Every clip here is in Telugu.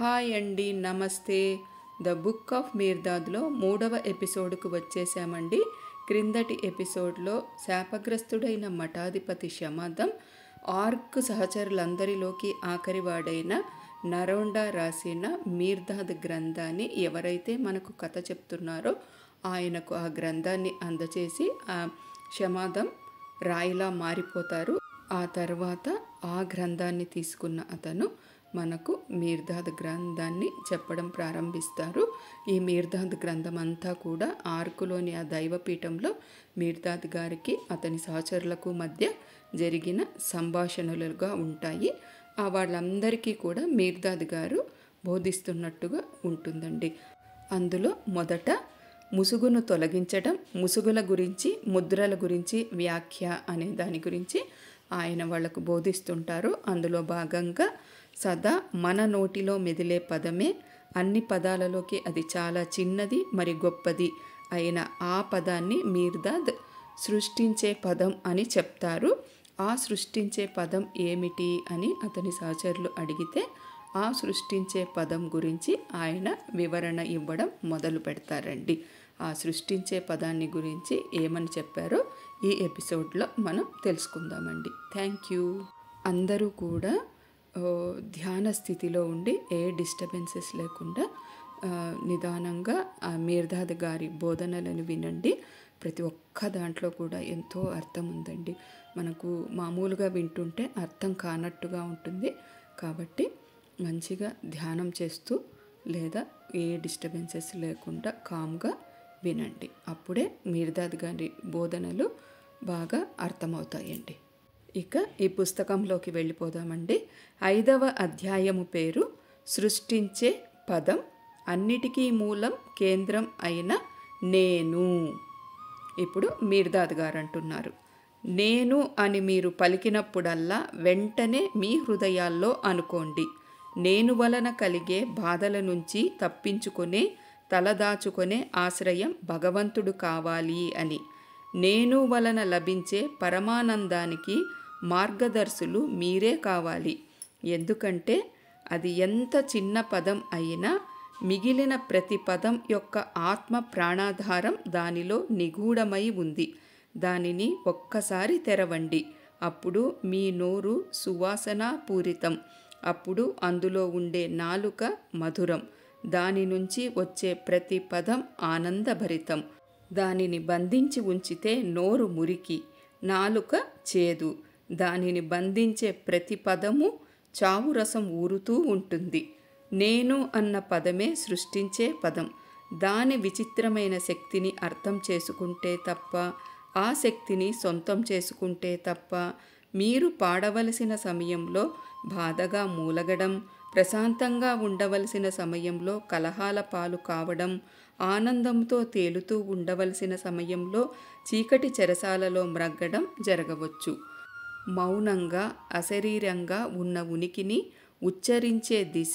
హాయ్ అండి నమస్తే ద బుక్ ఆఫ్ మీర్దాద్లో మూడవ ఎపిసోడ్కు వచ్చేసామండి క్రిందటి ఎపిసోడ్లో శాపగ్రస్తుడైన మఠాధిపతి శమాదం ఆర్క్ సహచరులందరిలోకి ఆఖరివాడైన నరోండా రాసిన మీర్దాద్ గ్రంథాన్ని ఎవరైతే మనకు కథ చెప్తున్నారో ఆయనకు ఆ గ్రంథాన్ని అందచేసి ఆ శమాదం రాయిలా మారిపోతారు ఆ తర్వాత ఆ గ్రంథాన్ని తీసుకున్న అతను మనకు మీర్ధాద్ గ్రంథాన్ని చెప్పడం ప్రారంభిస్తారు ఈ మీర్ధాద్ గ్రంథం అంతా కూడా ఆర్కులోని ఆ దైవపీఠంలో మీర్ధాద్ గారికి అతని సహచరులకు మధ్య జరిగిన సంభాషణలుగా ఉంటాయి ఆ వాళ్ళందరికీ కూడా మీర్ధాద్ గారు బోధిస్తున్నట్టుగా ఉంటుందండి అందులో మొదట ముసుగును తొలగించడం ముసుగుల గురించి ముద్రల గురించి వ్యాఖ్య అనే దాని గురించి ఆయన వాళ్లకు బోధిస్తుంటారు అందులో భాగంగా సదా మన నోటిలో మెదిలే పదమే అన్ని పదాలలోకి అది చాలా చిన్నది మరి గొప్పది అయిన ఆ పదాన్ని మీర్దాద్ సృష్టించే పదం అని చెప్తారు ఆ సృష్టించే పదం ఏమిటి అని అతని సహచరులు అడిగితే ఆ సృష్టించే పదం గురించి ఆయన వివరణ ఇవ్వడం మొదలు పెడతారండి ఆ సృష్టించే పదాన్ని గురించి ఏమని చెప్పారో ఈ ఎపిసోడ్లో మనం తెలుసుకుందామండి థ్యాంక్ యూ అందరూ కూడా ధ్యాన స్థితిలో ఉండి ఏ డిస్టర్బెన్సెస్ లేకుండా నిదానంగా మీర్దాద్ గారి బోధనలను వినండి ప్రతి ఒక్క దాంట్లో కూడా ఎంతో అర్థం ఉందండి మనకు మామూలుగా వింటుంటే అర్థం కానట్టుగా ఉంటుంది కాబట్టి మంచిగా ధ్యానం చేస్తూ లేదా ఏ డిస్టర్బెన్సెస్ లేకుండా కామ్గా వినండి అప్పుడే మీర్దాద్ గారి బోధనలు బాగా అర్థమవుతాయండి ఇక ఈ పుస్తకంలోకి వెళ్ళిపోదామండి ఐదవ అధ్యాయము పేరు సృష్టించే పదం అన్నిటికీ మూలం కేంద్రం అయిన నేను ఇప్పుడు మీర్దాద్ గారు అంటున్నారు నేను అని మీరు పలికినప్పుడల్లా వెంటనే మీ హృదయాల్లో అనుకోండి నేను వలన కలిగే బాధల నుంచి తప్పించుకునే తలదాచుకునే ఆశ్రయం భగవంతుడు కావాలి అని నేను వలన లభించే పరమానందానికి మార్గదర్శులు మీరే కావాలి ఎందుకంటే అది ఎంత చిన్న పదం అయినా మిగిలిన ప్రతి పదం యొక్క ఆత్మ ప్రాణాధారం దానిలో నిగూఢమై ఉంది దానిని ఒక్కసారి తెరవండి అప్పుడు మీ నోరు సువాసనాపూరితం అప్పుడు అందులో ఉండే నాలుక మధురం దాని నుంచి వచ్చే ప్రతి పదం ఆనందభరితం దానిని బంధించి ఉంచితే నోరు మురికి నాలుక చేదు దానిని బంధించే ప్రతి పదము చావు రసం ఊరుతూ ఉంటుంది నేను అన్న పదమే సృష్టించే పదం దాని విచిత్రమైన శక్తిని అర్థం చేసుకుంటే తప్ప ఆ శక్తిని సొంతం చేసుకుంటే తప్ప మీరు పాడవలసిన సమయంలో బాధగా మూలగడం ప్రశాంతంగా ఉండవలసిన సమయంలో కలహాల పాలు కావడం ఆనందంతో తేలుతూ ఉండవలసిన సమయంలో చీకటి చెరసాలలో మ్రగ్గడం జరగవచ్చు మౌనంగా అశరీరంగా ఉన్న ఉనికిని ఉచ్చరించే దిశ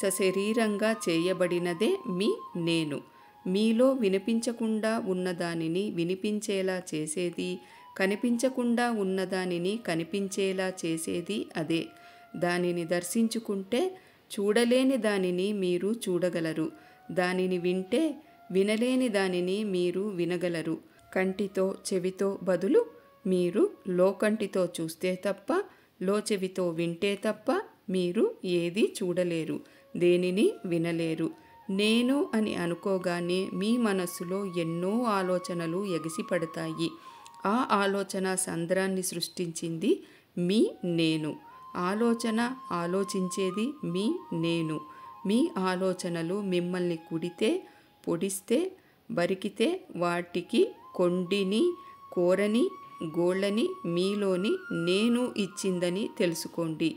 సశరీరంగా చేయబడినదే మీ నేను మీలో వినిపించకుండా ఉన్నదానిని వినిపించేలా చేసేది కనిపించకుండా ఉన్నదానిని కనిపించేలా చేసేది అదే దానిని దర్శించుకుంటే చూడలేని దానిని మీరు చూడగలరు దానిని వింటే వినలేని దానిని మీరు వినగలరు కంటితో చెవితో బదులు మీరు లోకంటితో చూస్తే తప్ప లోచెవితో వింటే తప్ప మీరు ఏదీ చూడలేరు దేనిని వినలేరు నేను అని అనుకోగానే మీ మనస్సులో ఎన్నో ఆలోచనలు ఎగిసిపడతాయి ఆ ఆలోచన సంద్రాన్ని సృష్టించింది మీ నేను ఆలోచన ఆలోచించేది మీ నేను మీ ఆలోచనలు మిమ్మల్ని కుడితే పొడిస్తే బరికితే వాటికి కొండిని కోరని గోళ్ళని మీలోని నేను ఇచ్చిందని తెలుసుకోండి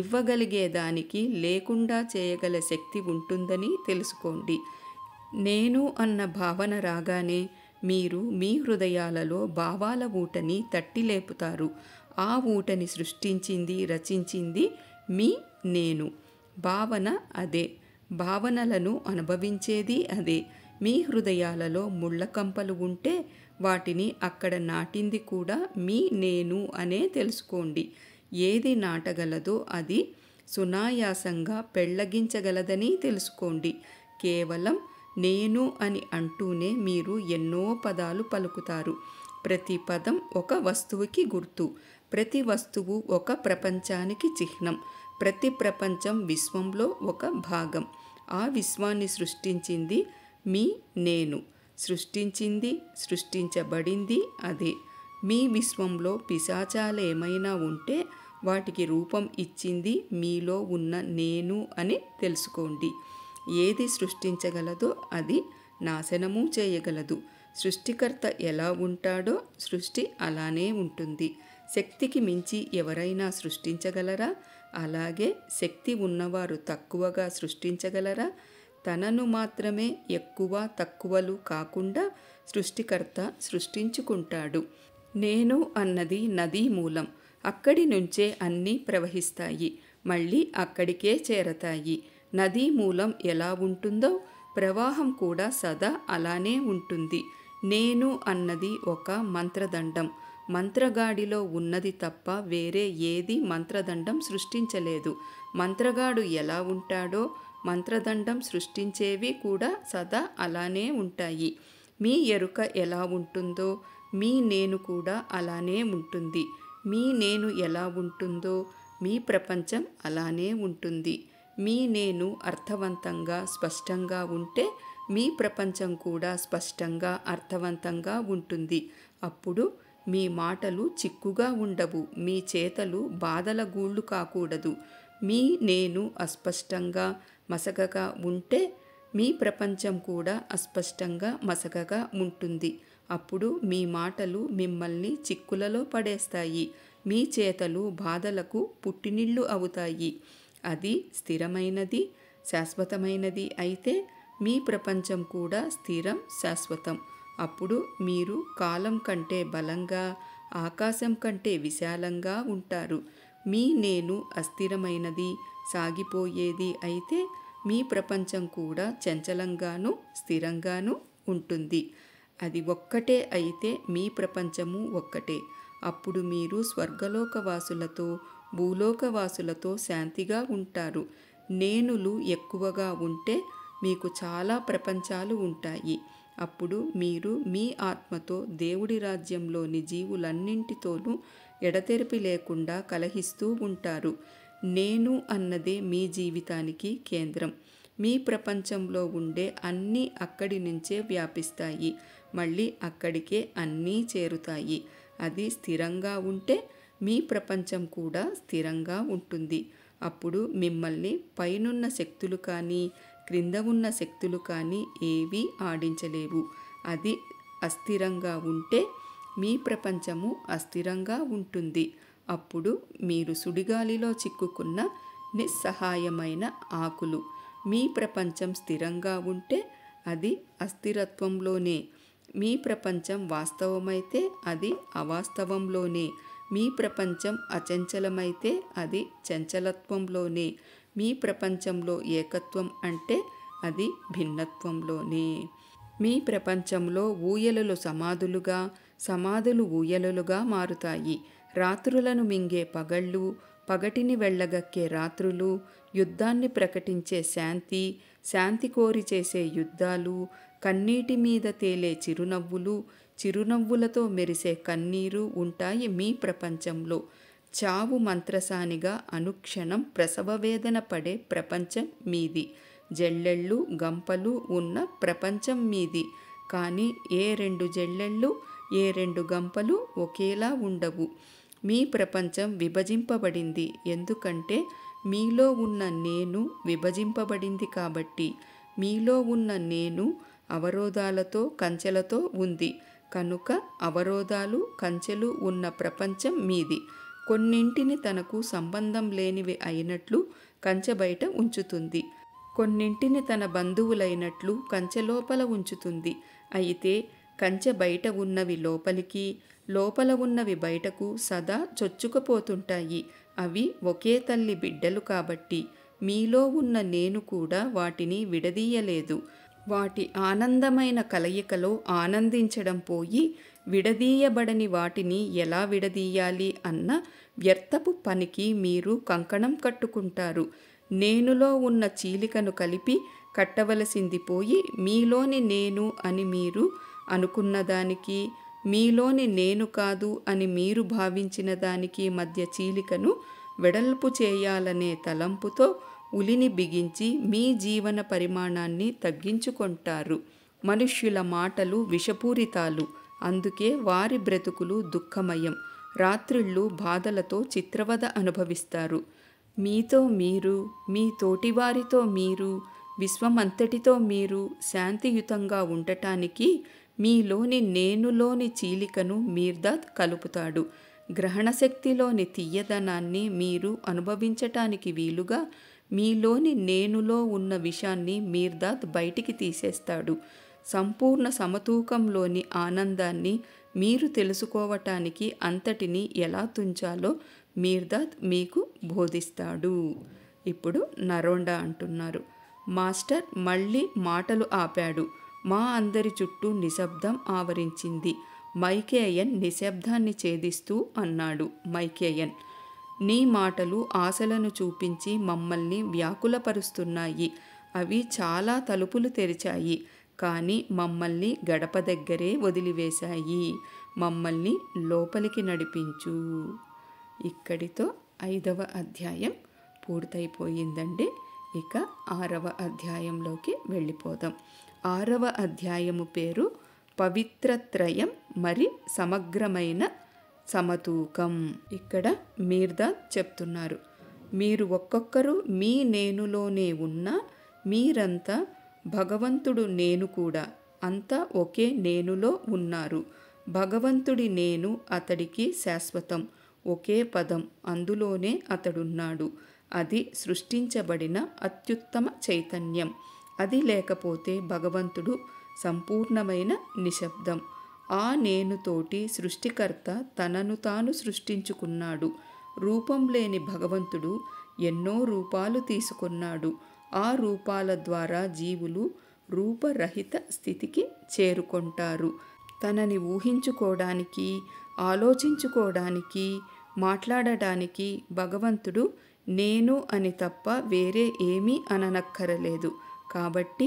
ఇవ్వగలిగే దానికి లేకుండా చేయగల శక్తి ఉంటుందని తెలుసుకోండి నేను అన్న భావన రాగానే మీరు మీ హృదయాలలో భావాల ఊటని తట్టి లేపుతారు ఆ ఊటని సృష్టించింది రచించింది మీ నేను భావన అదే భావనలను అనుభవించేది అదే మీ హృదయాలలో ముళ్ళకంపలు ఉంటే వాటిని అక్కడ నాటింది కూడా మీ నేను అనే తెలుసుకోండి ఏది నాటగలదో అది సునాయాసంగా పెళ్ళగించగలదని తెలుసుకోండి కేవలం నేను అని అంటూనే మీరు ఎన్నో పదాలు పలుకుతారు ప్రతి పదం ఒక వస్తువుకి గుర్తు ప్రతి వస్తువు ఒక ప్రపంచానికి చిహ్నం ప్రతి ప్రపంచం విశ్వంలో ఒక భాగం ఆ విశ్వాన్ని సృష్టించింది మీ నేను సృష్టించింది సృష్టించబడింది అదే మీ విశ్వంలో పిశాచాలు ఏమైనా ఉంటే వాటికి రూపం ఇచ్చింది మీలో ఉన్న నేను అని తెలుసుకోండి ఏది సృష్టించగలదో అది నాశనము చేయగలదు సృష్టికర్త ఎలా ఉంటాడో సృష్టి అలానే ఉంటుంది శక్తికి మించి ఎవరైనా సృష్టించగలరా అలాగే శక్తి ఉన్నవారు తక్కువగా సృష్టించగలరా తనను మాత్రమే ఎక్కువ తక్కువలు కాకుండా సృష్టికర్త సృష్టించుకుంటాడు నేను అన్నది నదీ మూలం అక్కడి నుంచే అన్నీ ప్రవహిస్తాయి మళ్ళీ అక్కడికే చేరతాయి నదీ మూలం ఎలా ఉంటుందో ప్రవాహం కూడా సదా అలానే ఉంటుంది నేను అన్నది ఒక మంత్రదండం మంత్రగాడిలో ఉన్నది తప్ప వేరే ఏది మంత్రదండం సృష్టించలేదు మంత్రగాడు ఎలా ఉంటాడో మంత్రదండం సృష్టించేవి కూడా సదా అలానే ఉంటాయి మీ ఎరుక ఎలా ఉంటుందో మీ నేను కూడా అలానే ఉంటుంది మీ నేను ఎలా ఉంటుందో మీ ప్రపంచం అలానే ఉంటుంది మీ నేను అర్థవంతంగా స్పష్టంగా ఉంటే మీ ప్రపంచం కూడా స్పష్టంగా అర్థవంతంగా ఉంటుంది అప్పుడు మీ మాటలు చిక్కుగా ఉండవు మీ చేతలు బాధల గూళ్ళు కాకూడదు మీ నేను అస్పష్టంగా మసగగా ఉంటే మీ ప్రపంచం కూడా అస్పష్టంగా మసగగా ఉంటుంది అప్పుడు మీ మాటలు మిమ్మల్ని చిక్కులలో పడేస్తాయి మీ చేతలు బాధలకు పుట్టినిళ్ళు అవుతాయి అది స్థిరమైనది శాశ్వతమైనది అయితే మీ ప్రపంచం కూడా స్థిరం శాశ్వతం అప్పుడు మీరు కాలం కంటే బలంగా ఆకాశం కంటే విశాలంగా ఉంటారు మీ నేను అస్థిరమైనది సాగిపోయేది అయితే మీ ప్రపంచం కూడా చంచలంగాను స్థిరంగాను ఉంటుంది అది ఒక్కటే అయితే మీ ప్రపంచము ఒక్కటే అప్పుడు మీరు స్వర్గలోక వాసులతో భూలోకవాసులతో శాంతిగా ఉంటారు నేనులు ఎక్కువగా ఉంటే మీకు చాలా ప్రపంచాలు ఉంటాయి అప్పుడు మీరు మీ ఆత్మతో దేవుడి రాజ్యంలోని జీవులన్నింటితోనూ ఎడతెరిపి లేకుండా కలహిస్తూ ఉంటారు నేను అన్నదే మీ జీవితానికి కేంద్రం మీ ప్రపంచంలో ఉండే అన్నీ అక్కడి నుంచే వ్యాపిస్తాయి మళ్ళీ అక్కడికే అన్నీ చేరుతాయి అది స్థిరంగా ఉంటే మీ ప్రపంచం కూడా స్థిరంగా ఉంటుంది అప్పుడు మిమ్మల్ని పైనున్న శక్తులు కానీ క్రింద ఉన్న శక్తులు కానీ ఏవీ ఆడించలేవు అది అస్థిరంగా ఉంటే మీ ప్రపంచము అస్థిరంగా ఉంటుంది అప్పుడు మీరు సుడిగాలిలో చిక్కుకున్న నిస్సహాయమైన ఆకులు మీ ప్రపంచం స్థిరంగా ఉంటే అది అస్థిరత్వంలోనే మీ ప్రపంచం వాస్తవమైతే అది అవాస్తవంలోనే మీ ప్రపంచం అచంచలమైతే అది చంచలత్వంలోనే మీ ప్రపంచంలో ఏకత్వం అంటే అది భిన్నత్వంలోనే మీ ప్రపంచంలో ఊయలలు సమాధులుగా సమాధులు ఊయలలుగా మారుతాయి రాత్రులను మింగే పగళ్ళు పగటిని వెళ్ళగక్కే రాత్రులు యుద్ధాన్ని ప్రకటించే శాంతి శాంతి కోరి చేసే యుద్ధాలు కన్నీటి మీద తేలే చిరునవ్వులు చిరునవ్వులతో మెరిసే కన్నీరు ఉంటాయి మీ ప్రపంచంలో చావు మంత్రసానిగా అనుక్షణం ప్రసవవేదన పడే ప్రపంచం మీది జల్లెళ్ళు గంపలు ఉన్న ప్రపంచం మీది కానీ ఏ రెండు జల్లెళ్ళు ఏ రెండు గంపలు ఒకేలా ఉండవు మీ ప్రపంచం విభజింపబడింది ఎందుకంటే మీలో ఉన్న నేను విభజింపబడింది కాబట్టి మీలో ఉన్న నేను అవరోధాలతో కంచెలతో ఉంది కనుక అవరోధాలు కంచెలు ఉన్న ప్రపంచం మీది కొన్నింటిని తనకు సంబంధం లేనివి అయినట్లు కంచె బయట ఉంచుతుంది కొన్నింటిని తన బంధువులైనట్లు కంచె లోపల ఉంచుతుంది అయితే కంచె బయట ఉన్నవి లోపలికి లోపల ఉన్నవి బయటకు సదా చొచ్చుకపోతుంటాయి అవి ఒకే తల్లి బిడ్డలు కాబట్టి మీలో ఉన్న నేను కూడా వాటిని విడదీయలేదు వాటి ఆనందమైన కలయికలో ఆనందించడం పోయి విడదీయబడని వాటిని ఎలా విడదీయాలి అన్న వ్యర్థపు పనికి మీరు కంకణం కట్టుకుంటారు నేనులో ఉన్న చీలికను కలిపి కట్టవలసింది పోయి మీలోని నేను అని మీరు అనుకున్నదానికి మీలోని నేను కాదు అని మీరు భావించిన దానికి మధ్య చీలికను వెడల్పు చేయాలనే తలంపుతో ఉలిని బిగించి మీ జీవన పరిమాణాన్ని తగ్గించుకుంటారు మనుష్యుల మాటలు విషపూరితాలు అందుకే వారి బ్రతుకులు దుఃఖమయం రాత్రిళ్ళు బాధలతో చిత్రవద అనుభవిస్తారు మీతో మీరు మీ తోటివారితో మీరు విశ్వమంతటితో మీరు శాంతియుతంగా ఉండటానికి మీలోని నేనులోని చీలికను మీర్దాద్ కలుపుతాడు గ్రహణశక్తిలోని తీయదనాన్ని మీరు అనుభవించటానికి వీలుగా మీలోని నేనులో ఉన్న విషాన్ని మీర్దాద్ బయటికి తీసేస్తాడు సంపూర్ణ సమతూకంలోని ఆనందాన్ని మీరు తెలుసుకోవటానికి అంతటిని ఎలా తుంచాలో మీర్దాద్ మీకు బోధిస్తాడు ఇప్పుడు నరోండా అంటున్నారు మాస్టర్ మళ్ళీ మాటలు ఆపాడు మా అందరి చుట్టూ నిశ్శబ్దం ఆవరించింది మైకేయన్ నిశ్శబ్దాన్ని ఛేదిస్తూ అన్నాడు మైకేయన్ నీ మాటలు ఆశలను చూపించి మమ్మల్ని వ్యాకులపరుస్తున్నాయి అవి చాలా తలుపులు తెరిచాయి కానీ మమ్మల్ని గడప దగ్గరే వదిలివేశాయి మమ్మల్ని లోపలికి నడిపించు ఇక్కడితో ఐదవ అధ్యాయం పూర్తయిపోయిందండి ఇక ఆరవ అధ్యాయంలోకి వెళ్ళిపోదాం ఆరవ అధ్యాయము పేరు పవిత్రత్రయం మరి సమగ్రమైన సమతూకం ఇక్కడ మీర్దా చెప్తున్నారు మీరు ఒక్కొక్కరు మీ నేనులోనే ఉన్న మీరంతా భగవంతుడు నేను కూడా అంతా ఒకే నేనులో ఉన్నారు భగవంతుడి నేను అతడికి శాశ్వతం ఒకే పదం అందులోనే అతడున్నాడు అది సృష్టించబడిన అత్యుత్తమ చైతన్యం అది లేకపోతే భగవంతుడు సంపూర్ణమైన నిశ్శబ్దం ఆ నేనుతోటి సృష్టికర్త తనను తాను సృష్టించుకున్నాడు రూపం లేని భగవంతుడు ఎన్నో రూపాలు తీసుకున్నాడు ఆ రూపాల ద్వారా జీవులు రూపరహిత స్థితికి చేరుకుంటారు తనని ఊహించుకోవడానికి ఆలోచించుకోవడానికి మాట్లాడడానికి భగవంతుడు నేను అని తప్ప వేరే ఏమీ అననక్కరలేదు కాబట్టి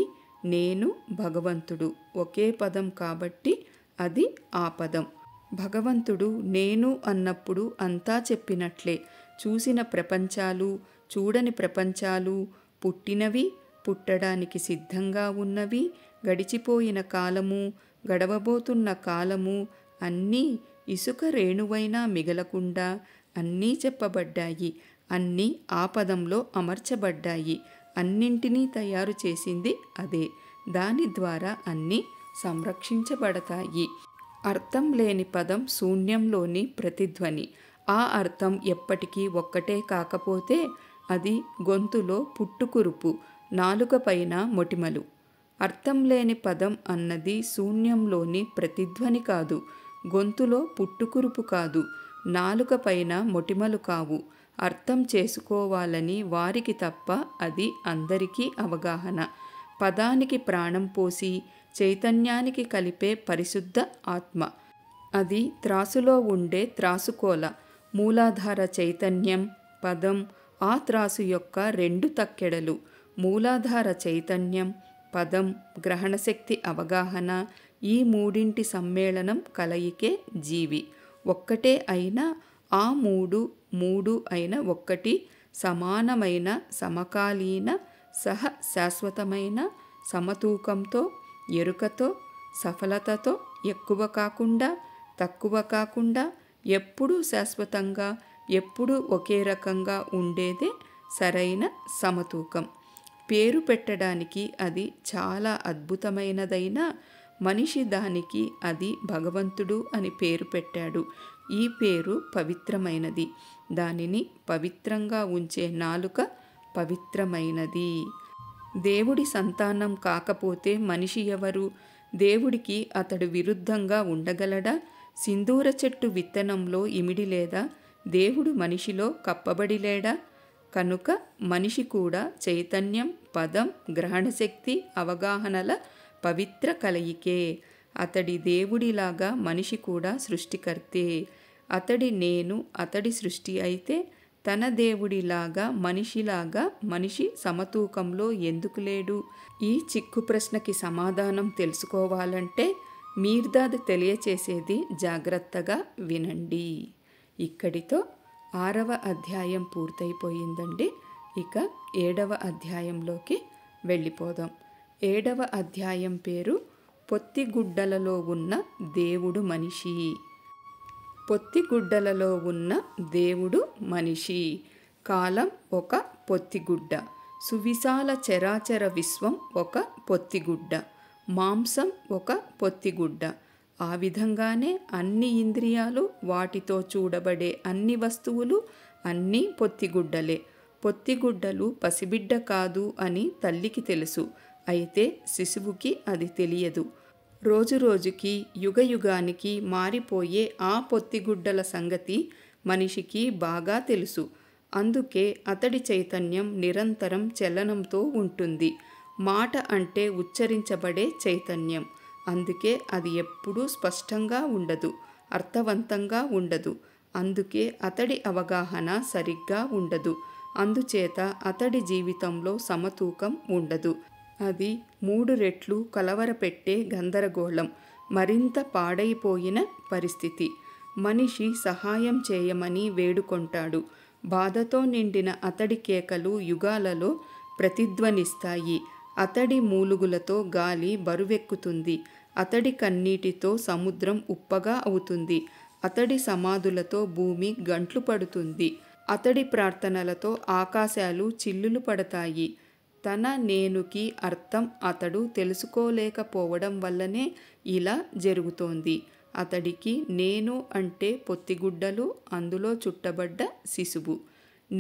నేను భగవంతుడు ఒకే పదం కాబట్టి అది ఆ పదం భగవంతుడు నేను అన్నప్పుడు అంతా చెప్పినట్లే చూసిన ప్రపంచాలు చూడని ప్రపంచాలు పుట్టినవి పుట్టడానికి సిద్ధంగా ఉన్నవి గడిచిపోయిన కాలము గడవబోతున్న కాలము అన్నీ ఇసుక రేణువైనా మిగలకుండా అన్నీ చెప్పబడ్డాయి అన్నీ ఆ పదంలో అమర్చబడ్డాయి అన్నింటినీ తయారు చేసింది అదే దాని ద్వారా అన్నీ సంరక్షించబడతాయి అర్థం లేని పదం శూన్యంలోని ప్రతిధ్వని ఆ అర్థం ఎప్పటికీ ఒక్కటే కాకపోతే అది గొంతులో పుట్టుకురుపు నాలుక పైన మొటిమలు అర్థం లేని పదం అన్నది శూన్యంలోని ప్రతిధ్వని కాదు గొంతులో పుట్టుకురుపు కాదు నాలుక పైన మొటిమలు కావు అర్థం చేసుకోవాలని వారికి తప్ప అది అందరికీ అవగాహన పదానికి ప్రాణం పోసి చైతన్యానికి కలిపే పరిశుద్ధ ఆత్మ అది త్రాసులో ఉండే త్రాసుకోల మూలాధార చైతన్యం పదం ఆ త్రాసు యొక్క రెండు తక్కెడలు మూలాధార చైతన్యం పదం గ్రహణశక్తి అవగాహన ఈ మూడింటి సమ్మేళనం కలయికే జీవి ఒక్కటే అయినా ఆ మూడు మూడు అయిన ఒక్కటి సమానమైన సమకాలీన సహ శాశ్వతమైన సమతూకంతో ఎరుకతో సఫలతతో ఎక్కువ కాకుండా తక్కువ కాకుండా ఎప్పుడూ శాశ్వతంగా ఎప్పుడూ ఒకే రకంగా ఉండేదే సరైన సమతూకం పేరు పెట్టడానికి అది చాలా అద్భుతమైనదైనా మనిషి దానికి అది భగవంతుడు అని పేరు పెట్టాడు ఈ పేరు పవిత్రమైనది దానిని పవిత్రంగా ఉంచే నాలుక పవిత్రమైనది దేవుడి సంతానం కాకపోతే మనిషి ఎవరు దేవుడికి అతడు విరుద్ధంగా ఉండగలడా సింధూర చెట్టు విత్తనంలో ఇమిడి లేదా దేవుడు మనిషిలో కప్పబడి లేడా కనుక మనిషి కూడా చైతన్యం పదం గ్రహణశక్తి అవగాహనల పవిత్ర కలయికే అతడి దేవుడిలాగా మనిషి కూడా సృష్టికర్తే అతడి నేను అతడి సృష్టి అయితే తన దేవుడిలాగా మనిషిలాగా మనిషి సమతూకంలో ఎందుకు లేడు ఈ చిక్కు ప్రశ్నకి సమాధానం తెలుసుకోవాలంటే మీర్దాద్ తెలియచేసేది జాగ్రత్తగా వినండి ఇక్కడితో ఆరవ అధ్యాయం పూర్తయిపోయిందండి ఇక ఏడవ అధ్యాయంలోకి వెళ్ళిపోదాం ఏడవ అధ్యాయం పేరు పొత్తిగుడ్డలలో ఉన్న దేవుడు మనిషి పొత్తిగుడ్డలలో ఉన్న దేవుడు మనిషి కాలం ఒక పొత్తిగుడ్డ సువిశాల చరాచర విశ్వం ఒక పొత్తిగుడ్డ మాంసం ఒక పొత్తిగుడ్డ ఆ విధంగానే అన్ని ఇంద్రియాలు వాటితో చూడబడే అన్ని వస్తువులు అన్నీ పొత్తిగుడ్డలే పొత్తిగుడ్డలు పసిబిడ్డ కాదు అని తల్లికి తెలుసు అయితే శిశువుకి అది తెలియదు రోజురోజుకి యుగయుగానికి మారిపోయే ఆ పొత్తిగుడ్డల సంగతి మనిషికి బాగా తెలుసు అందుకే అతడి చైతన్యం నిరంతరం చలనంతో ఉంటుంది మాట అంటే ఉచ్చరించబడే చైతన్యం అందుకే అది ఎప్పుడూ స్పష్టంగా ఉండదు అర్థవంతంగా ఉండదు అందుకే అతడి అవగాహన సరిగ్గా ఉండదు అందుచేత అతడి జీవితంలో సమతూకం ఉండదు అది మూడు రెట్లు కలవరపెట్టే గందరగోళం మరింత పాడైపోయిన పరిస్థితి మనిషి సహాయం చేయమని వేడుకొంటాడు బాధతో నిండిన అతడి కేకలు యుగాలలో ప్రతిధ్వనిస్తాయి అతడి మూలుగులతో గాలి బరువెక్కుతుంది అతడి కన్నీటితో సముద్రం ఉప్పగా అవుతుంది అతడి సమాధులతో భూమి గంట్లు పడుతుంది అతడి ప్రార్థనలతో ఆకాశాలు చిల్లులు పడతాయి తన నేనుకి అర్థం అతడు తెలుసుకోలేకపోవడం వల్లనే ఇలా జరుగుతోంది అతడికి నేను అంటే పొత్తిగుడ్డలు అందులో చుట్టబడ్డ శిశువు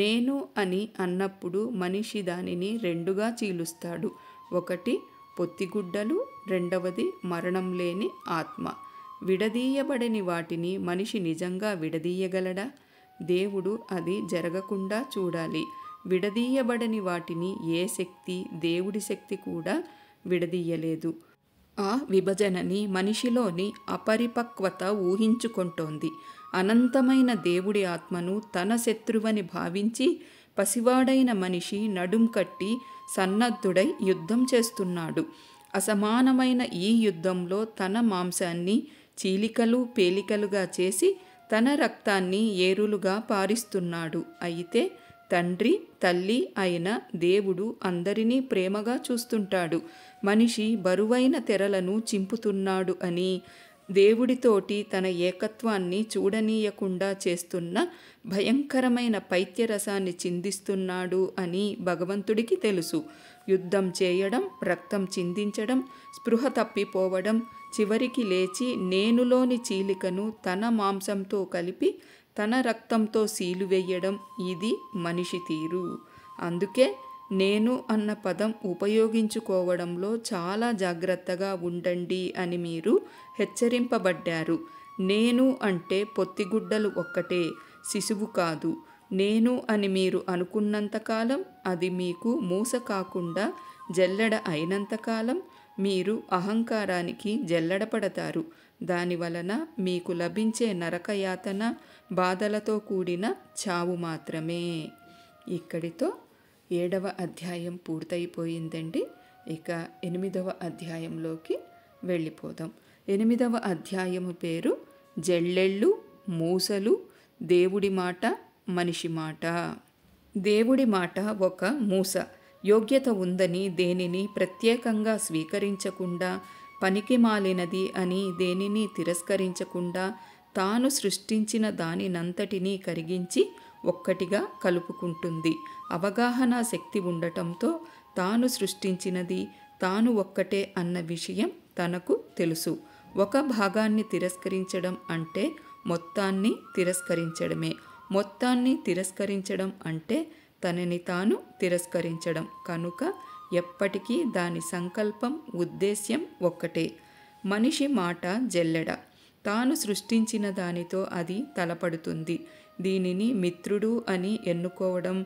నేను అని అన్నప్పుడు మనిషి దానిని రెండుగా చీలుస్తాడు ఒకటి పొత్తిగుడ్డలు రెండవది మరణం లేని ఆత్మ విడదీయబడని వాటిని మనిషి నిజంగా విడదీయగలడా దేవుడు అది జరగకుండా చూడాలి విడదీయబడని వాటిని ఏ శక్తి దేవుడి శక్తి కూడా విడదీయలేదు ఆ విభజనని మనిషిలోని అపరిపక్వత ఊహించుకుంటోంది అనంతమైన దేవుడి ఆత్మను తన శత్రువని భావించి పసివాడైన మనిషి నడుం కట్టి సన్నద్ధుడై యుద్ధం చేస్తున్నాడు అసమానమైన ఈ యుద్ధంలో తన మాంసాన్ని చీలికలు పేలికలుగా చేసి తన రక్తాన్ని ఏరులుగా పారిస్తున్నాడు అయితే తండ్రి తల్లి అయిన దేవుడు అందరినీ ప్రేమగా చూస్తుంటాడు మనిషి బరువైన తెరలను చింపుతున్నాడు అని దేవుడితోటి తన ఏకత్వాన్ని చూడనీయకుండా చేస్తున్న భయంకరమైన పైత్యరసాన్ని చిందిస్తున్నాడు అని భగవంతుడికి తెలుసు యుద్ధం చేయడం రక్తం చిందించడం స్పృహ తప్పిపోవడం చివరికి లేచి నేనులోని చీలికను తన మాంసంతో కలిపి తన రక్తంతో సీలు వేయడం ఇది మనిషి తీరు అందుకే నేను అన్న పదం ఉపయోగించుకోవడంలో చాలా జాగ్రత్తగా ఉండండి అని మీరు హెచ్చరింపబడ్డారు నేను అంటే పొత్తిగుడ్డలు ఒక్కటే శిశువు కాదు నేను అని మీరు అనుకున్నంతకాలం అది మీకు మూస కాకుండా జల్లెడ అయినంతకాలం మీరు అహంకారానికి జల్లెడపడతారు దాని వలన మీకు లభించే నరకయాతన బాధలతో కూడిన చావు మాత్రమే ఇక్కడితో ఏడవ అధ్యాయం పూర్తయిపోయిందండి ఇక ఎనిమిదవ అధ్యాయంలోకి వెళ్ళిపోదాం ఎనిమిదవ అధ్యాయము పేరు జల్లెళ్ళు మూసలు దేవుడి మాట మనిషి మాట దేవుడి మాట ఒక మూస యోగ్యత ఉందని దేనిని ప్రత్యేకంగా స్వీకరించకుండా పనికిమాలినది అని దేనిని తిరస్కరించకుండా తాను సృష్టించిన దానినంతటినీ కరిగించి ఒక్కటిగా కలుపుకుంటుంది అవగాహన శక్తి ఉండటంతో తాను సృష్టించినది తాను ఒక్కటే అన్న విషయం తనకు తెలుసు ఒక భాగాన్ని తిరస్కరించడం అంటే మొత్తాన్ని తిరస్కరించడమే మొత్తాన్ని తిరస్కరించడం అంటే తనని తాను తిరస్కరించడం కనుక ఎప్పటికీ దాని సంకల్పం ఉద్దేశ్యం ఒక్కటే మనిషి మాట జల్లెడ తాను సృష్టించిన దానితో అది తలపడుతుంది దీనిని మిత్రుడు అని ఎన్నుకోవడం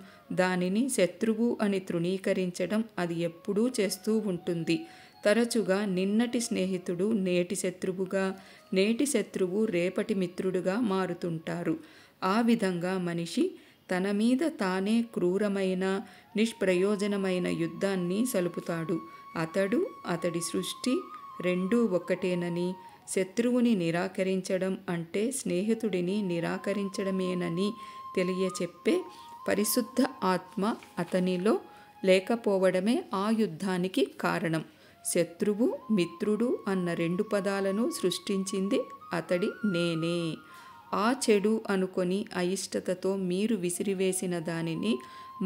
దానిని శత్రువు అని తృణీకరించడం అది ఎప్పుడూ చేస్తూ ఉంటుంది తరచుగా నిన్నటి స్నేహితుడు నేటి శత్రువుగా నేటి శత్రువు రేపటి మిత్రుడుగా మారుతుంటారు ఆ విధంగా మనిషి తన మీద తానే క్రూరమైన నిష్ప్రయోజనమైన యుద్ధాన్ని సలుపుతాడు అతడు అతడి సృష్టి రెండూ ఒక్కటేనని శత్రువుని నిరాకరించడం అంటే స్నేహితుడిని నిరాకరించడమేనని తెలియచెప్పే పరిశుద్ధ ఆత్మ అతనిలో లేకపోవడమే ఆ యుద్ధానికి కారణం శత్రువు మిత్రుడు అన్న రెండు పదాలను సృష్టించింది అతడి నేనే ఆ చెడు అనుకొని అయిష్టతతో మీరు విసిరివేసిన దానిని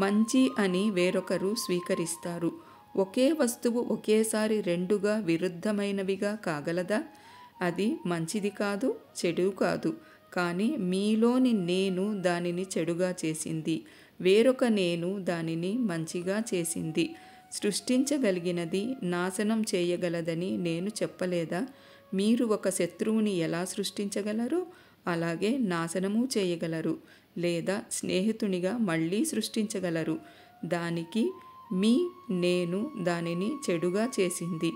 మంచి అని వేరొకరు స్వీకరిస్తారు ఒకే వస్తువు ఒకేసారి రెండుగా విరుద్ధమైనవిగా కాగలదా అది మంచిది కాదు చెడు కాదు కానీ మీలోని నేను దానిని చెడుగా చేసింది వేరొక నేను దానిని మంచిగా చేసింది సృష్టించగలిగినది నాశనం చేయగలదని నేను చెప్పలేదా మీరు ఒక శత్రువుని ఎలా సృష్టించగలరు అలాగే నాశనము చేయగలరు లేదా స్నేహితునిగా మళ్ళీ సృష్టించగలరు దానికి మీ నేను దానిని చెడుగా చేసింది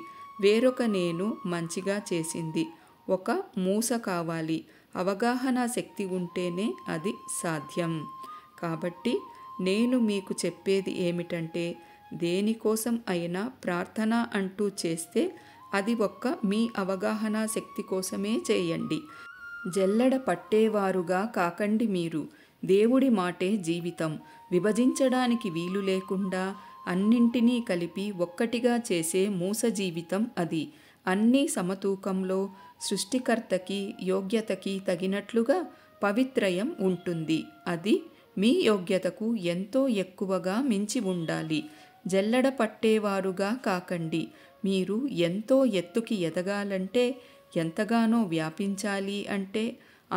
వేరొక నేను మంచిగా చేసింది ఒక మూస కావాలి అవగాహన శక్తి ఉంటేనే అది సాధ్యం కాబట్టి నేను మీకు చెప్పేది ఏమిటంటే దేనికోసం అయినా ప్రార్థన అంటూ చేస్తే అది ఒక్క మీ అవగాహన శక్తి కోసమే చేయండి జల్లడ పట్టేవారుగా కాకండి మీరు దేవుడి మాటే జీవితం విభజించడానికి వీలు లేకుండా అన్నింటినీ కలిపి ఒక్కటిగా చేసే మూస జీవితం అది అన్నీ సమతూకంలో సృష్టికర్తకి యోగ్యతకి తగినట్లుగా పవిత్రయం ఉంటుంది అది మీ యోగ్యతకు ఎంతో ఎక్కువగా మించి ఉండాలి జల్లడ పట్టేవారుగా కాకండి మీరు ఎంతో ఎత్తుకి ఎదగాలంటే ఎంతగానో వ్యాపించాలి అంటే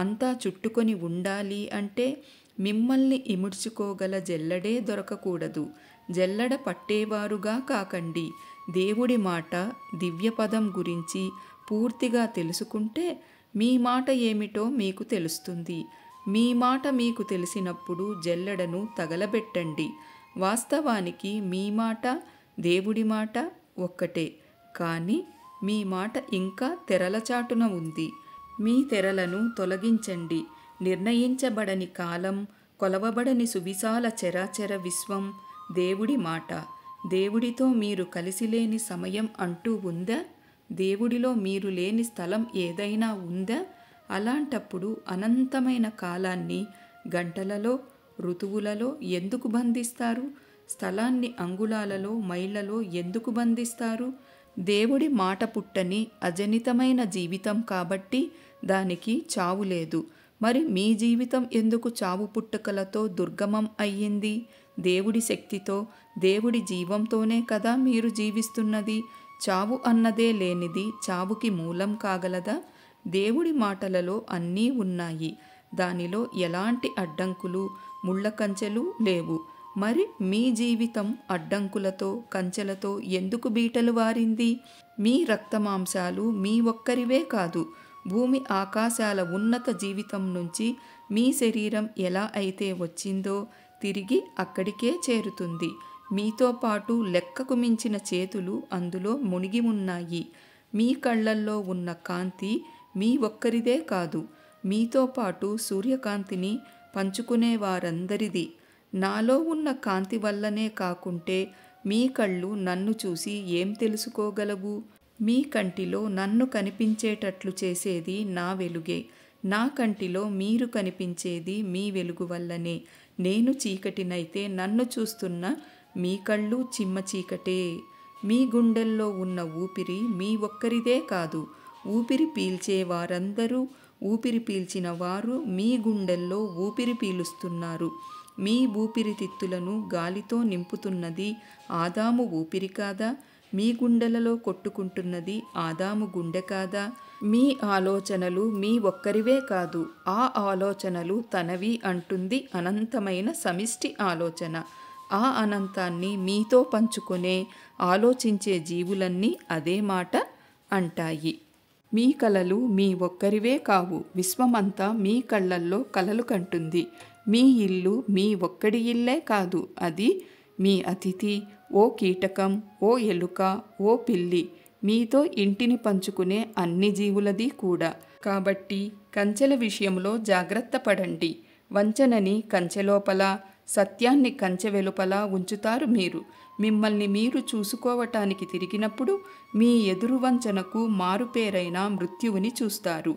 అంతా చుట్టుకొని ఉండాలి అంటే మిమ్మల్ని ఇముడ్చుకోగల జల్లడే దొరకకూడదు జల్లడ పట్టేవారుగా కాకండి దేవుడి మాట దివ్యపదం గురించి పూర్తిగా తెలుసుకుంటే మీ మాట ఏమిటో మీకు తెలుస్తుంది మీ మాట మీకు తెలిసినప్పుడు జల్లడను తగలబెట్టండి వాస్తవానికి మీ మాట దేవుడి మాట ఒక్కటే కానీ మీ మాట ఇంకా తెరలచాటున ఉంది మీ తెరలను తొలగించండి నిర్ణయించబడని కాలం కొలవబడని సువిశాల చరాచర విశ్వం దేవుడి మాట దేవుడితో మీరు కలిసిలేని సమయం అంటూ ఉందా దేవుడిలో మీరు లేని స్థలం ఏదైనా ఉందా అలాంటప్పుడు అనంతమైన కాలాన్ని గంటలలో ఋతువులలో ఎందుకు బంధిస్తారు స్థలాన్ని అంగుళాలలో మైళ్ళలో ఎందుకు బంధిస్తారు దేవుడి మాట పుట్టని అజనితమైన జీవితం కాబట్టి దానికి చావు లేదు మరి మీ జీవితం ఎందుకు చావు పుట్టుకలతో దుర్గమం అయ్యింది దేవుడి శక్తితో దేవుడి జీవంతోనే కదా మీరు జీవిస్తున్నది చావు అన్నదే లేనిది చావుకి మూలం కాగలదా దేవుడి మాటలలో అన్నీ ఉన్నాయి దానిలో ఎలాంటి అడ్డంకులు ముళ్ళకంచెలు లేవు మరి మీ జీవితం అడ్డంకులతో కంచెలతో ఎందుకు బీటలు వారింది మీ రక్తమాంసాలు మీ ఒక్కరివే కాదు భూమి ఆకాశాల ఉన్నత జీవితం నుంచి మీ శరీరం ఎలా అయితే వచ్చిందో తిరిగి అక్కడికే చేరుతుంది మీతో పాటు లెక్కకు మించిన చేతులు అందులో మునిగి ఉన్నాయి మీ కళ్ళల్లో ఉన్న కాంతి మీ ఒక్కరిదే కాదు మీతో పాటు సూర్యకాంతిని పంచుకునే వారందరిది నాలో ఉన్న కాంతి వల్లనే కాకుంటే మీ కళ్ళు నన్ను చూసి ఏం తెలుసుకోగలవు మీ కంటిలో నన్ను కనిపించేటట్లు చేసేది నా వెలుగే నా కంటిలో మీరు కనిపించేది మీ వెలుగు వల్లనే నేను చీకటినైతే నన్ను చూస్తున్న మీ కళ్ళు చిమ్మ చీకటే మీ గుండెల్లో ఉన్న ఊపిరి మీ ఒక్కరిదే కాదు ఊపిరి పీల్చే వారందరూ ఊపిరి పీల్చిన వారు మీ గుండెల్లో ఊపిరి పీలుస్తున్నారు మీ ఊపిరితిత్తులను గాలితో నింపుతున్నది ఆదాము ఊపిరి కాదా మీ గుండెలలో కొట్టుకుంటున్నది ఆదాము గుండె కాదా మీ ఆలోచనలు మీ ఒక్కరివే కాదు ఆ ఆలోచనలు తనవి అంటుంది అనంతమైన సమిష్టి ఆలోచన ఆ అనంతాన్ని మీతో పంచుకునే ఆలోచించే జీవులన్నీ అదే మాట అంటాయి మీ కలలు మీ ఒక్కరివే కావు విశ్వమంతా మీ కళ్ళల్లో కలలు కంటుంది మీ ఇల్లు మీ ఒక్కడి ఇల్లే కాదు అది మీ అతిథి ఓ కీటకం ఓ ఎలుక ఓ పిల్లి మీతో ఇంటిని పంచుకునే అన్ని జీవులది కూడా కాబట్టి కంచెల విషయంలో జాగ్రత్త పడండి వంచనని కంచెలోపల సత్యాన్ని కంచె వెలుపల ఉంచుతారు మీరు మిమ్మల్ని మీరు చూసుకోవటానికి తిరిగినప్పుడు మీ ఎదురు వంచనకు మారుపేరైన మృత్యువుని చూస్తారు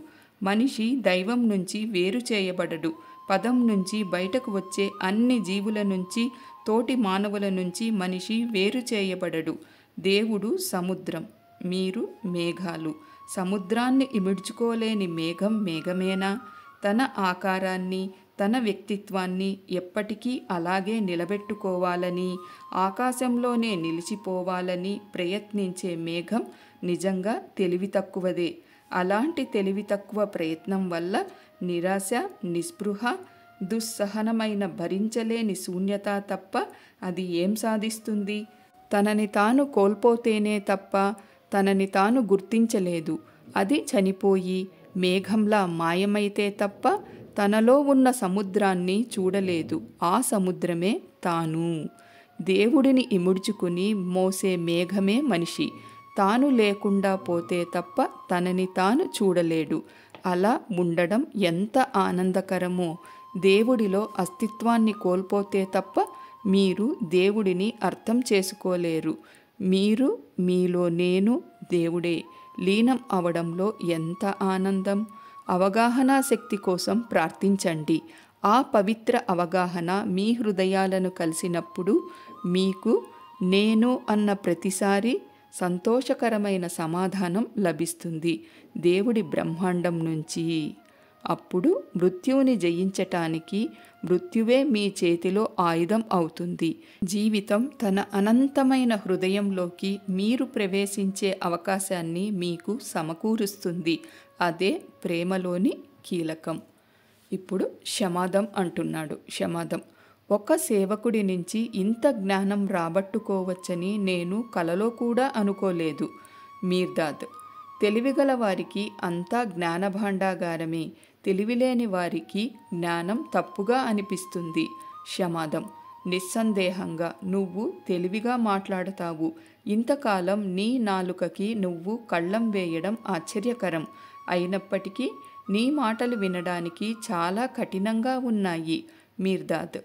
మనిషి దైవం నుంచి వేరు చేయబడడు పదం నుంచి బయటకు వచ్చే అన్ని జీవుల నుంచి తోటి మానవుల నుంచి మనిషి వేరు చేయబడడు దేవుడు సముద్రం మీరు మేఘాలు సముద్రాన్ని ఇమిడ్చుకోలేని మేఘం మేఘమేనా తన ఆకారాన్ని తన వ్యక్తిత్వాన్ని ఎప్పటికీ అలాగే నిలబెట్టుకోవాలని ఆకాశంలోనే నిలిచిపోవాలని ప్రయత్నించే మేఘం నిజంగా తెలివి తక్కువదే అలాంటి తెలివి తక్కువ ప్రయత్నం వల్ల నిరాశ నిస్పృహ దుస్సహనమైన భరించలేని శూన్యత తప్ప అది ఏం సాధిస్తుంది తనని తాను కోల్పోతేనే తప్ప తనని తాను గుర్తించలేదు అది చనిపోయి మేఘంలా మాయమైతే తప్ప తనలో ఉన్న సముద్రాన్ని చూడలేదు ఆ సముద్రమే తాను దేవుడిని ఇముడ్చుకుని మోసే మేఘమే మనిషి తాను లేకుండా పోతే తప్ప తనని తాను చూడలేడు అలా ఉండడం ఎంత ఆనందకరమో దేవుడిలో అస్తిత్వాన్ని కోల్పోతే తప్ప మీరు దేవుడిని అర్థం చేసుకోలేరు మీరు మీలో నేను దేవుడే లీనం అవడంలో ఎంత ఆనందం అవగాహన శక్తి కోసం ప్రార్థించండి ఆ పవిత్ర అవగాహన మీ హృదయాలను కలిసినప్పుడు మీకు నేను అన్న ప్రతిసారి సంతోషకరమైన సమాధానం లభిస్తుంది దేవుడి బ్రహ్మాండం నుంచి అప్పుడు మృత్యువుని జయించటానికి మృత్యువే మీ చేతిలో ఆయుధం అవుతుంది జీవితం తన అనంతమైన హృదయంలోకి మీరు ప్రవేశించే అవకాశాన్ని మీకు సమకూరుస్తుంది అదే ప్రేమలోని కీలకం ఇప్పుడు శమాదం అంటున్నాడు శమాదం ఒక సేవకుడి నుంచి ఇంత జ్ఞానం రాబట్టుకోవచ్చని నేను కలలో కూడా అనుకోలేదు మీర్దాద్ తెలివిగల వారికి అంతా జ్ఞానభాండాగారమే తెలివిలేని వారికి జ్ఞానం తప్పుగా అనిపిస్తుంది క్షమాదం నిస్సందేహంగా నువ్వు తెలివిగా మాట్లాడతావు ఇంతకాలం నీ నాలుకకి నువ్వు కళ్ళం వేయడం ఆశ్చర్యకరం అయినప్పటికీ నీ మాటలు వినడానికి చాలా కఠినంగా ఉన్నాయి మీర్దాద్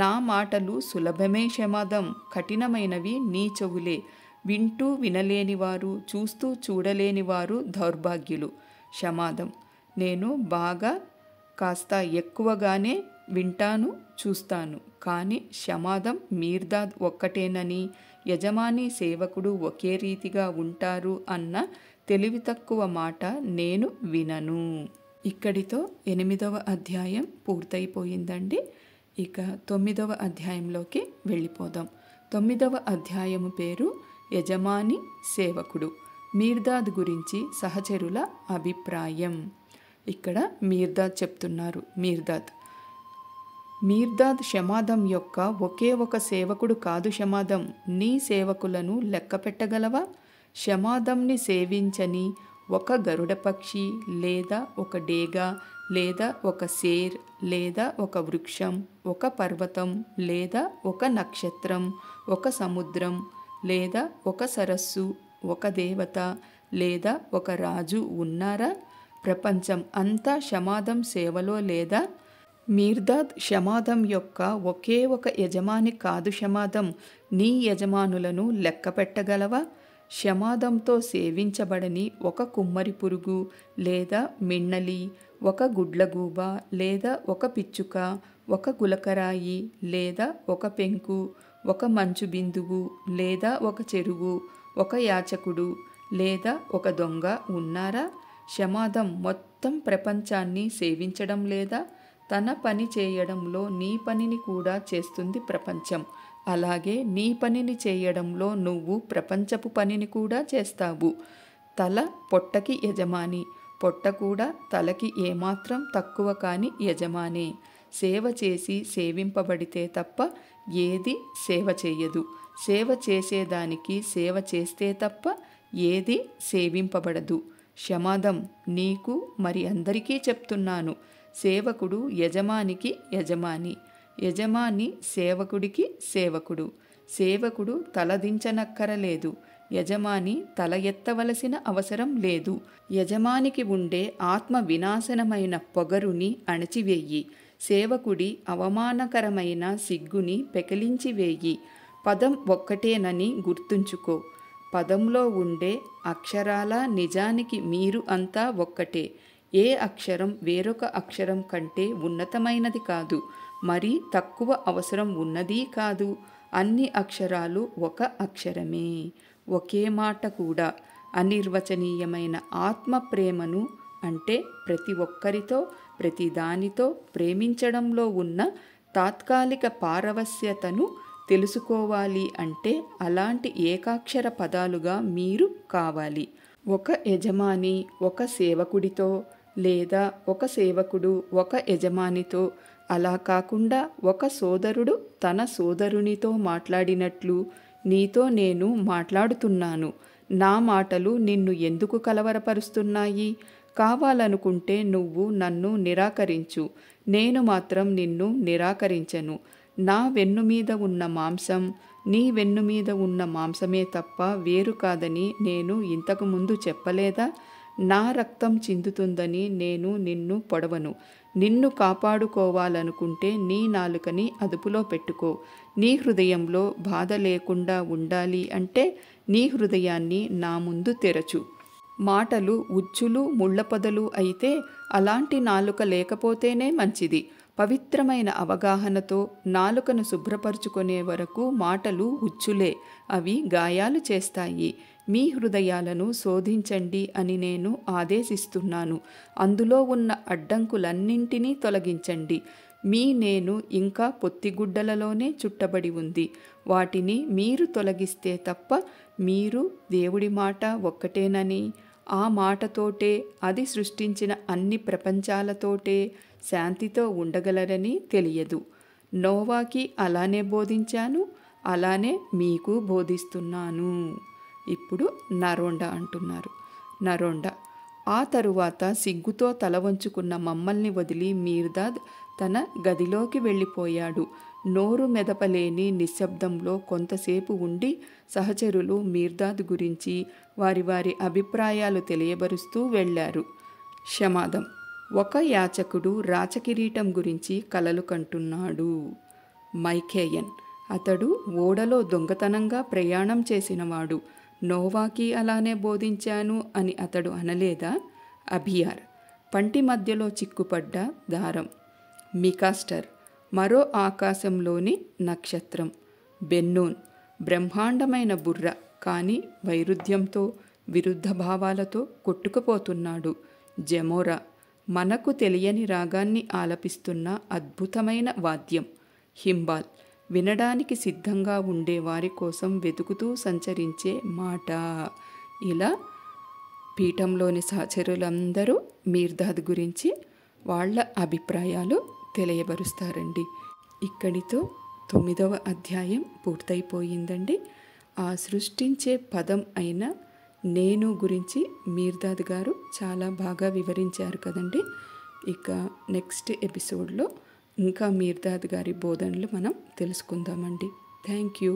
నా మాటలు సులభమే శమాదం కఠినమైనవి నీ చెవులే వింటూ వినలేనివారు చూస్తూ చూడలేనివారు దౌర్భాగ్యులు శమాదం నేను బాగా కాస్త ఎక్కువగానే వింటాను చూస్తాను కానీ శమాదం మీర్దాద్ ఒక్కటేనని యజమాని సేవకుడు ఒకే రీతిగా ఉంటారు అన్న తెలివి తక్కువ మాట నేను వినను ఇక్కడితో ఎనిమిదవ అధ్యాయం పూర్తయిపోయిందండి ఇక తొమ్మిదవ అధ్యాయంలోకి వెళ్ళిపోదాం తొమ్మిదవ అధ్యాయము పేరు యజమాని సేవకుడు మీర్దాద్ గురించి సహచరుల అభిప్రాయం ఇక్కడ మీర్దాద్ చెప్తున్నారు మీర్దాద్ మీర్దాద్ షమాదం యొక్క ఒకే ఒక సేవకుడు కాదు షమాదం నీ సేవకులను లెక్క పెట్టగలవా షమాదంని సేవించని ఒక గరుడ పక్షి లేదా ఒక డేగ లేదా ఒక సేర్ లేదా ఒక వృక్షం ఒక పర్వతం లేదా ఒక నక్షత్రం ఒక సముద్రం లేదా ఒక సరస్సు ఒక దేవత లేదా ఒక రాజు ఉన్నారా ప్రపంచం అంతా క్షమాదం సేవలో లేదా మీర్దాద్ క్షమాదం యొక్క ఒకే ఒక యజమాని కాదు క్షమాదం నీ యజమానులను లెక్క పెట్టగలవా శమాదంతో సేవించబడని ఒక కుమ్మరి పురుగు లేదా మిన్నలి ఒక గుడ్లగూబ లేదా ఒక పిచ్చుక ఒక గులకరాయి లేదా ఒక పెంకు ఒక మంచు బిందువు లేదా ఒక చెరువు ఒక యాచకుడు లేదా ఒక దొంగ ఉన్నారా శమాదం మొత్తం ప్రపంచాన్ని సేవించడం లేదా తన పని చేయడంలో నీ పనిని కూడా చేస్తుంది ప్రపంచం అలాగే నీ పనిని చేయడంలో నువ్వు ప్రపంచపు పనిని కూడా చేస్తావు తల పొట్టకి యజమాని పొట్ట కూడా తలకి ఏమాత్రం తక్కువ కాని యజమానే సేవ చేసి సేవింపబడితే తప్ప ఏది సేవ చేయదు సేవ చేసేదానికి సేవ చేస్తే తప్ప ఏది సేవింపబడదు క్షమాదం నీకు మరి అందరికీ చెప్తున్నాను సేవకుడు యజమానికి యజమాని యజమాని సేవకుడికి సేవకుడు సేవకుడు తలదించనక్కరలేదు యజమాని తల ఎత్తవలసిన అవసరం లేదు యజమానికి ఉండే ఆత్మ వినాశనమైన పొగరుని అణచివేయి సేవకుడి అవమానకరమైన సిగ్గుని పెకిలించివేయి పదం ఒక్కటేనని గుర్తుంచుకో పదంలో ఉండే అక్షరాల నిజానికి మీరు అంతా ఒక్కటే ఏ అక్షరం వేరొక అక్షరం కంటే ఉన్నతమైనది కాదు మరీ తక్కువ అవసరం ఉన్నదీ కాదు అన్ని అక్షరాలు ఒక అక్షరమే ఒకే మాట కూడా అనిర్వచనీయమైన ఆత్మ ప్రేమను అంటే ప్రతి ఒక్కరితో ప్రతి దానితో ప్రేమించడంలో ఉన్న తాత్కాలిక పారవస్యతను తెలుసుకోవాలి అంటే అలాంటి ఏకాక్షర పదాలుగా మీరు కావాలి ఒక యజమాని ఒక సేవకుడితో లేదా ఒక సేవకుడు ఒక యజమానితో అలా కాకుండా ఒక సోదరుడు తన సోదరునితో మాట్లాడినట్లు నీతో నేను మాట్లాడుతున్నాను నా మాటలు నిన్ను ఎందుకు కలవరపరుస్తున్నాయి కావాలనుకుంటే నువ్వు నన్ను నిరాకరించు నేను మాత్రం నిన్ను నిరాకరించను నా వెన్ను మీద ఉన్న మాంసం నీ వెన్ను మీద ఉన్న మాంసమే తప్ప వేరు కాదని నేను ఇంతకుముందు చెప్పలేదా నా రక్తం చిందుతుందని నేను నిన్ను పొడవను నిన్ను కాపాడుకోవాలనుకుంటే నీ నాలుకని అదుపులో పెట్టుకో నీ హృదయంలో బాధ లేకుండా ఉండాలి అంటే నీ హృదయాన్ని నా ముందు తెరచు మాటలు ఉచ్చులు ముళ్ళపొదలు అయితే అలాంటి నాలుక లేకపోతేనే మంచిది పవిత్రమైన అవగాహనతో నాలుకను శుభ్రపరుచుకునే వరకు మాటలు ఉచ్చులే అవి గాయాలు చేస్తాయి మీ హృదయాలను శోధించండి అని నేను ఆదేశిస్తున్నాను అందులో ఉన్న అడ్డంకులన్నింటినీ తొలగించండి మీ నేను ఇంకా పొత్తిగుడ్డలలోనే చుట్టబడి ఉంది వాటిని మీరు తొలగిస్తే తప్ప మీరు దేవుడి మాట ఒక్కటేనని ఆ మాటతోటే అది సృష్టించిన అన్ని ప్రపంచాలతోటే శాంతితో ఉండగలరని తెలియదు నోవాకి అలానే బోధించాను అలానే మీకు బోధిస్తున్నాను ఇప్పుడు నరోండ అంటున్నారు నరోండ ఆ తరువాత సిగ్గుతో తల వంచుకున్న మమ్మల్ని వదిలి మీర్దాద్ తన గదిలోకి వెళ్ళిపోయాడు నోరు మెదపలేని నిశ్శబ్దంలో కొంతసేపు ఉండి సహచరులు మీర్దాద్ గురించి వారి వారి అభిప్రాయాలు తెలియబరుస్తూ వెళ్ళారు క్షమాదం ఒక యాచకుడు రాచకిరీటం గురించి కలలు కంటున్నాడు మైఖేయన్ అతడు ఓడలో దొంగతనంగా ప్రయాణం చేసినవాడు నోవాకి అలానే బోధించాను అని అతడు అనలేదా అభియార్ పంటి మధ్యలో చిక్కుపడ్డ దారం మికాస్టర్ మరో ఆకాశంలోని నక్షత్రం బెన్నోన్ బ్రహ్మాండమైన బుర్ర కానీ వైరుధ్యంతో విరుద్ధ భావాలతో కొట్టుకుపోతున్నాడు జమోరా మనకు తెలియని రాగాన్ని ఆలపిస్తున్న అద్భుతమైన వాద్యం హింబాల్ వినడానికి సిద్ధంగా ఉండే వారి కోసం వెతుకుతూ సంచరించే మాట ఇలా పీఠంలోని సహచరులందరూ మీర్దాద్ గురించి వాళ్ళ అభిప్రాయాలు తెలియబరుస్తారండి ఇక్కడితో తొమ్మిదవ అధ్యాయం పూర్తయిపోయిందండి ఆ సృష్టించే పదం అయిన నేను గురించి మీర్దాద్ గారు చాలా బాగా వివరించారు కదండి ఇక నెక్స్ట్ ఎపిసోడ్లో ఇంకా మీర్దాద్ గారి బోధనలు మనం తెలుసుకుందామండి థ్యాంక్ యూ